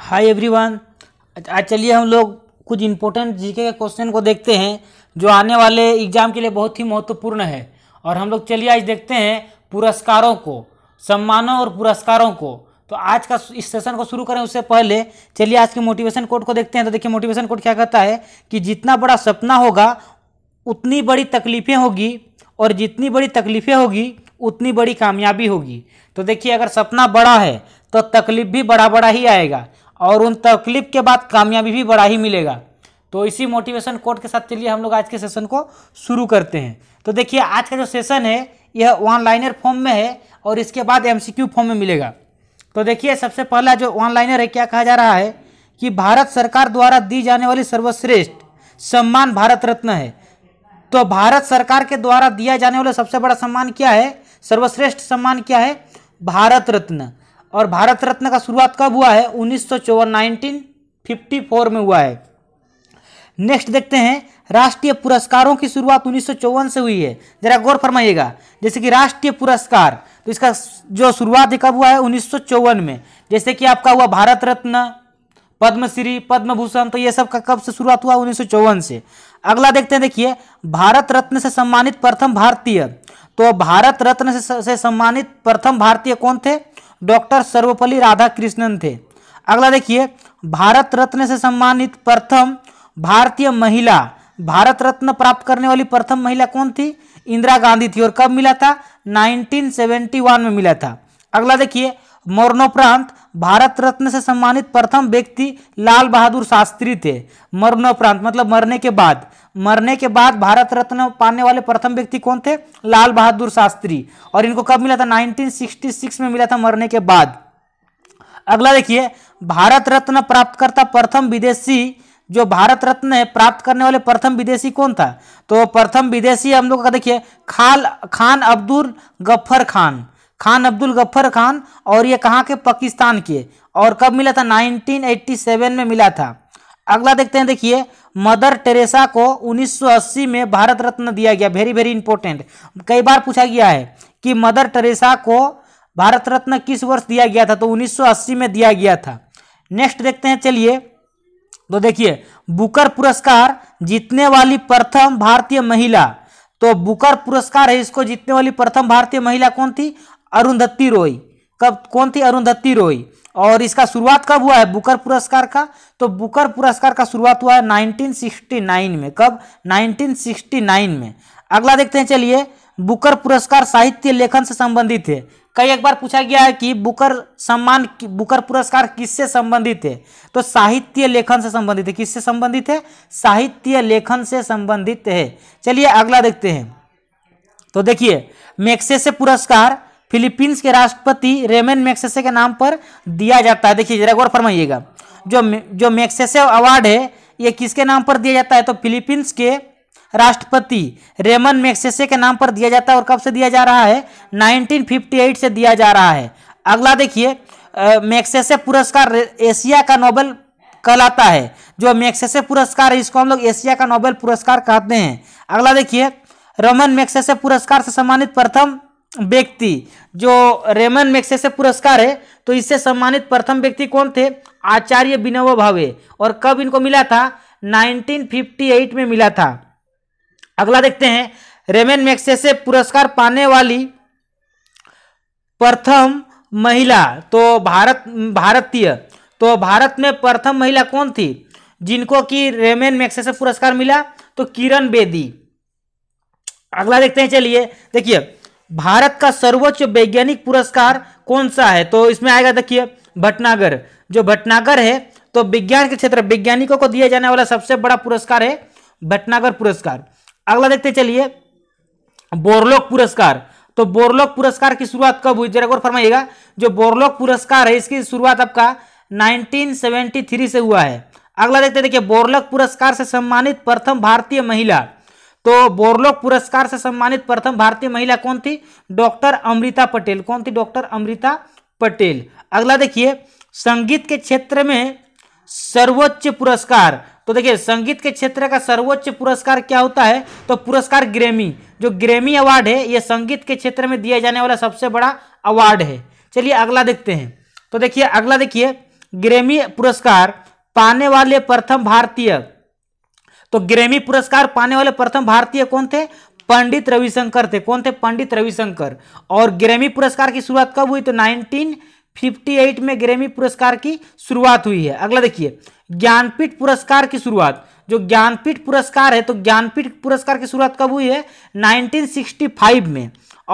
हाय अच्छा, एवरीवन आज चलिए हम लोग कुछ इम्पोर्टेंट जीके के क्वेश्चन को देखते हैं जो आने वाले एग्जाम के लिए बहुत ही महत्वपूर्ण है और हम लोग चलिए आज देखते हैं पुरस्कारों को सम्मानों और पुरस्कारों को तो आज का इस सेशन को शुरू करें उससे पहले चलिए आज के मोटिवेशन कोड को देखते हैं तो देखिए मोटिवेशन कोड क्या कहता है कि जितना बड़ा सपना होगा उतनी बड़ी तकलीफ़ें होगी और जितनी बड़ी तकलीफ़ें होगी उतनी बड़ी कामयाबी होगी तो देखिए अगर सपना बड़ा है तो तकलीफ भी बड़ा बड़ा ही आएगा और उन तकलीफ के बाद कामयाबी भी बड़ा ही मिलेगा तो इसी मोटिवेशन कोड के साथ चलिए हम लोग आज के सेशन को शुरू करते हैं तो देखिए आज का जो सेशन है यह वन लाइनर फॉर्म में है और इसके बाद एमसीक्यू फॉर्म में मिलेगा तो देखिए सबसे पहला जो वन लाइनर है क्या कहा जा रहा है कि भारत सरकार द्वारा दी जाने वाली सर्वश्रेष्ठ सम्मान भारत रत्न है तो भारत सरकार के द्वारा दिया जाने वाला सबसे बड़ा सम्मान क्या है सर्वश्रेष्ठ सम्मान क्या है भारत रत्न और भारत रत्न का शुरुआत कब हुआ है उन्नीस सौ में हुआ है नेक्स्ट देखते हैं राष्ट्रीय पुरस्कारों की शुरुआत उन्नीस से हुई है जरा गौर फरमाइएगा जैसे कि राष्ट्रीय पुरस्कार तो इसका जो शुरुआत कब हुआ है उन्नीस में जैसे कि आपका हुआ भारत रत्न पद्मश्री पद्म भूषण तो ये सब का कब से शुरुआत हुआ उन्नीस से अगला देखते हैं देखिए भारत रत्न से सम्मानित प्रथम भारतीय तो भारत रत्न से, से सम्मानित प्रथम भारतीय कौन थे डॉक्टर सर्वपल्ली राधाकृष्णन थे अगला देखिए भारत रत्न से सम्मानित प्रथम भारतीय महिला भारत रत्न प्राप्त करने वाली प्रथम महिला कौन थी इंदिरा गांधी थी और कब मिला था 1971 में मिला था अगला देखिए मरणोपरांत भारत रत्न से सम्मानित प्रथम व्यक्ति लाल बहादुर शास्त्री थे मरणोपरांत मतलब मरने के बाद मरने के बाद भारत रत्न पाने वाले प्रथम व्यक्ति कौन थे लाल बहादुर शास्त्री और इनको कब मिला था 1966 में मिला था मरने के बाद अगला देखिए भारत रत्न प्राप्तकर्ता प्रथम विदेशी जो भारत रत्न है प्राप्त करने वाले प्रथम विदेशी कौन था तो प्रथम विदेशी हम लोग का देखिए खाल खान अब्दुल गफ्फर खान खान अब्दुल गफ्फर खान और ये कहाँ के पाकिस्तान के और कब मिला था 1987 में मिला था अगला देखते हैं देखिए मदर टेरेसा को 1980 में भारत रत्न दिया गया वेरी वेरी इंपॉर्टेंट कई बार पूछा गया है कि मदर टेरेसा को भारत रत्न किस वर्ष दिया गया था तो 1980 में दिया गया था नेक्स्ट देखते हैं चलिए तो देखिए बुकर पुरस्कार जीतने वाली प्रथम भारतीय महिला तो बुकर पुरस्कार है इसको जीतने वाली प्रथम भारतीय महिला कौन थी अरुंधति रोई कब कौन थी अरुंधति रोई और इसका शुरुआत कब हुआ है बुकर पुरस्कार का तो बुकर पुरस्कार का शुरुआत हुआ है 1969 में कब 1969 में अगला देखते हैं चलिए बुकर पुरस्कार साहित्य लेखन से संबंधित है कई एक बार पूछा गया है कि बुकर सम्मान बुकर पुरस्कार किससे संबंधित है तो साहित्य लेखन से संबंधित है किससे संबंधित है साहित्य लेखन से संबंधित है चलिए अगला देखते हैं तो देखिए मैक्से पुरस्कार फिलीपींस के राष्ट्रपति रेमेन मैक्सेसे के नाम पर दिया जाता है देखिए जरा गौर फरमाइएगा जो जो मैक्सेसे अवार्ड है ये किसके नाम पर दिया जाता है तो फिलीपींस के राष्ट्रपति रेमन मैक्सेसे के नाम पर दिया जाता है और कब से दिया जा रहा है नाइनटीन से दिया जा रहा है अगला देखिए मैक्सेसे पुरस्कार एशिया का नोबेल कहलाता है जो मैक्सेसे पुरस्कार है इसको हम लोग एशिया का नोबेल पुरस्कार कहते हैं अगला देखिए रमन मैक्सेसे पुरस्कार से सम्मानित प्रथम व्यक्ति जो रेमन से पुरस्कार है तो इससे सम्मानित प्रथम व्यक्ति कौन थे आचार्य विनोबा भावे और कब इनको मिला था 1958 में मिला था अगला देखते हैं रेमेन से पुरस्कार पाने वाली प्रथम महिला तो भारत भारतीय तो भारत में प्रथम महिला कौन थी जिनको कि रेमेन से पुरस्कार मिला तो किरण बेदी अगला देखते हैं चलिए देखिए भारत का सर्वोच्च वैज्ञानिक पुरस्कार कौन सा है तो इसमें आएगा देखिए भटनागर जो भटनागर है तो विज्ञान के क्षेत्र वैज्ञानिकों को दिया जाने वाला सबसे बड़ा पुरस्कार है भटनागर पुरस्कार अगला देखते चलिए बोरलोक पुरस्कार तो बोरलोक पुरस्कार की शुरुआत कब हुई जरा गौर फरमाइएगा जो बोरलोक पुरस्कार है इसकी शुरुआत आपका 1973 से हुआ है अगला देखते देखिए बोरलोक पुरस्कार से सम्मानित प्रथम भारतीय महिला तो बोरलोक पुरस्कार से सम्मानित प्रथम भारतीय महिला कौन थी डॉक्टर अमृता पटेल कौन थी डॉक्टर अमृता पटेल अगला देखिए संगीत के क्षेत्र में सर्वोच्च पुरस्कार तो देखिए संगीत के क्षेत्र का सर्वोच्च पुरस्कार क्या होता है तो पुरस्कार ग्रेमी जो ग्रेमी अवार्ड है यह संगीत के क्षेत्र में दिया जाने वाला सबसे बड़ा अवार्ड है चलिए अगला देखते हैं तो देखिए अगला देखिए ग्रेमी पुरस्कार पाने वाले प्रथम भारतीय तो ग्रेमी पुरस्कार पाने वाले प्रथम भारतीय कौन थे पंडित रविशंकर थे कौन थे पंडित रविशंकर और ग्रेमी पुरस्कार की शुरुआत कब हुई तो 1958 में ग्रेमी पुरस्कार की शुरुआत हुई है अगला देखिए ज्ञानपीठ पुरस्कार की शुरुआत जो ज्ञानपीठ पुरस्कार है तो ज्ञानपीठ पुरस्कार की शुरुआत कब हुई है 1965 में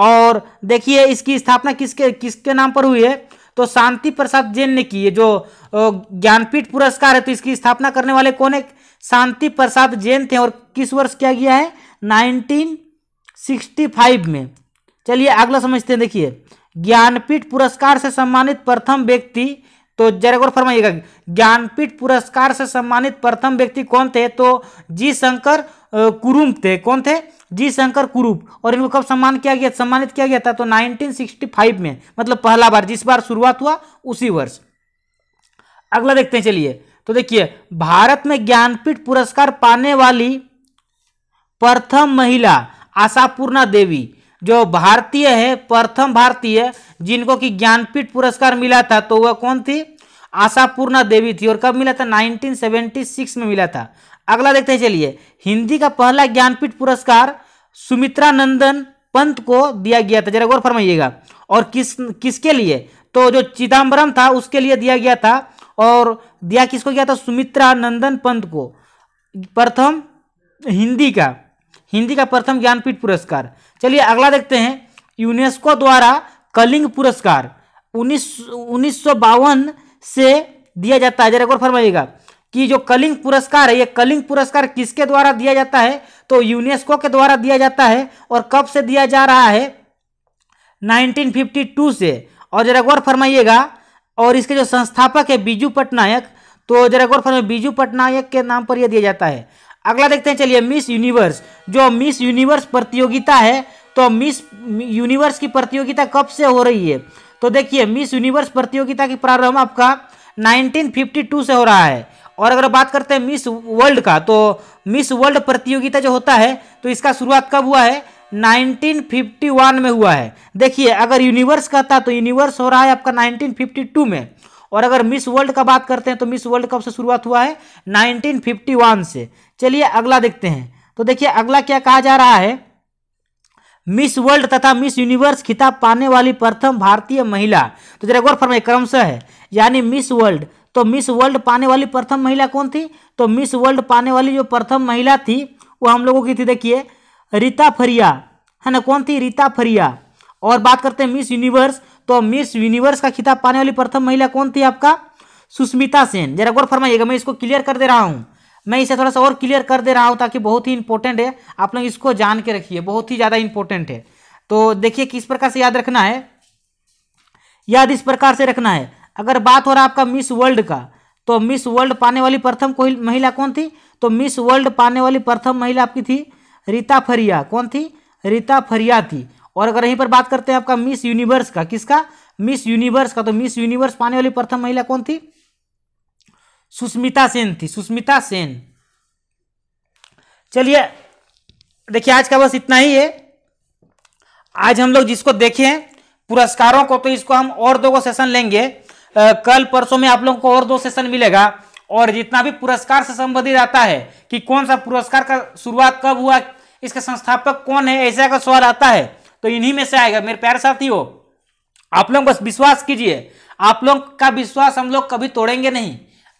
और देखिए इसकी स्थापना किसके किसके नाम पर हुई है तो शांति प्रसाद जैन ने की जो ज्ञानपीठ पुरस्कार है तो इसकी स्थापना करने वाले कौन है शांति प्रसाद जैन थे और किस वर्ष किया गया है 1965 में चलिए अगला समझते हैं देखिए ज्ञानपीठ पुरस्कार से सम्मानित प्रथम व्यक्ति तो जरा गौर फरमाइएगा ज्ञानपीठ पुरस्कार से सम्मानित प्रथम व्यक्ति कौन थे तो जी शंकर कुरुम थे कौन थे जी शंकर कुरूप और इनको कब सम्मान किया गया सम्मानित किया गया था तो 1965 में मतलब पहला बार जिस बार शुरुआत हुआ उसी वर्ष अगला देखते हैं चलिए तो देखिए भारत में ज्ञानपीठ पुरस्कार पाने वाली प्रथम महिला आशापूर्णा देवी जो भारतीय है प्रथम भारतीय जिनको कि ज्ञानपीठ पुरस्कार मिला था तो वह कौन थी आशापूर्णा देवी थी और कब मिला था 1976 में मिला था अगला देखते हैं चलिए हिंदी का पहला ज्ञानपीठ पुरस्कार सुमित्रा नंदन पंत को दिया गया था जरा गौर फरमाइएगा और किस किसके लिए तो जो चिदम्बरम था उसके लिए दिया गया था और दिया किसको गया था सुमित्रा नंदन पंत को प्रथम हिंदी का हिंदी का प्रथम ज्ञानपीठ पुरस्कार चलिए अगला देखते हैं यूनेस्को द्वारा कलिंग पुरस्कार उन्नीस उन्नीस से दिया जाता है जरा गौर फरमाइएगा कि जो कलिंग पुरस्कार है ये कलिंग पुरस्कार किसके द्वारा दिया जाता है तो यूनेस्को के द्वारा दिया जाता है और कब से दिया जा रहा है 1952 से और जरा गौर फरमाइएगा और इसके जो संस्थापक है बीजू पटनायक तो जरा गौर फरमाइए बीजू पटनायक के नाम पर यह दिया जाता है अगला देखते हैं चलिए मिस यूनिवर्स जो मिस यूनिवर्स प्रतियोगिता है तो मिस यूनिवर्स की प्रतियोगिता कब से हो रही है तो देखिए मिस यूनिवर्स प्रतियोगिता की प्रारंभ आपका 1952 से हो रहा है और अगर बात करते हैं मिस वर्ल्ड का तो मिस वर्ल्ड प्रतियोगिता जो होता है तो इसका शुरुआत कब हुआ है 1951 में हुआ है देखिए अगर यूनिवर्स कहता तो यूनिवर्स हो रहा है आपका 1952 में और अगर मिस वर्ल्ड का बात करते हैं तो मिस वर्ल्ड कब से शुरुआत हुआ है 1951 से चलिए अगला देखते हैं तो देखिए अगला क्या कहा जा रहा है मिस वर्ल्ड तथा मिस यूनिवर्स खिताब पाने वाली प्रथम भारतीय महिला तो जरा गौर फरमाइए क्रमशः है यानी मिस वर्ल्ड तो मिस वर्ल्ड पाने वाली प्रथम महिला कौन थी तो मिस वर्ल्ड पाने वाली जो प्रथम महिला थी वो हम लोगों की थी देखिए रीता फरिया है ना कौन थी रीता फरिया और बात करते हैं मिस यूनिवर्स तो मिस यूनिवर्स का खिताब पाने वाली प्रथम महिला कौन थी आपका सुष्मिता सेन जरा गौर फरमाइएगा मैं इसको क्लियर कर दे रहा हूँ मैं इसे थोड़ा सा और क्लियर कर दे रहा हूँ ताकि बहुत ही इंपॉर्टेंट है आप लोग इसको जान के रखिए बहुत ही ज़्यादा इंपॉर्टेंट है तो देखिए किस प्रकार से याद रखना है याद इस प्रकार से रखना है अगर बात हो रहा आपका मिस वर्ल्ड का तो मिस वर्ल्ड पाने वाली प्रथम कोई महिला कौन थी तो मिस वर्ल्ड पाने वाली प्रथम महिला आपकी थी रीता फरिया कौन थी रीता फरिया थी और अगर यहीं पर बात करते हैं आपका मिस यूनिवर्स का किसका मिस यूनिवर्स का तो मिस यूनिवर्स पाने वाली प्रथम महिला कौन थी सुष्मिता सेन थी सुष्मिता सेन चलिए देखिए आज का बस इतना ही है आज हम लोग जिसको देखें पुरस्कारों को तो इसको हम और दो को सेशन लेंगे कल परसों में आप लोगों को और दो सेशन मिलेगा और जितना भी पुरस्कार से संबंधित आता है कि कौन सा पुरस्कार का शुरुआत कब हुआ इसके संस्थापक कौन है ऐसा का सवाल आता है तो इन्हीं में से आएगा मेरे प्यारे साथी हो आप लोग बस विश्वास कीजिए आप लोग का विश्वास हम लोग कभी तोड़ेंगे नहीं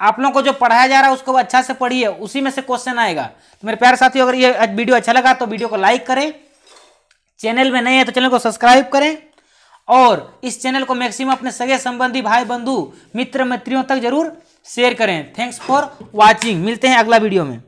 आप लोगों को जो पढ़ाया जा रहा है उसको अच्छा से पढ़िए उसी में से क्वेश्चन आएगा तो मेरे प्यारे साथी अगर ये वीडियो अच्छा लगा तो वीडियो को लाइक करें चैनल में नए हैं तो चैनल को सब्सक्राइब करें और इस चैनल को मैक्सिमम अपने सगे संबंधी भाई बंधु मित्र मित्रियों तक जरूर शेयर करें थैंक्स फॉर वॉचिंग मिलते हैं अगला वीडियो में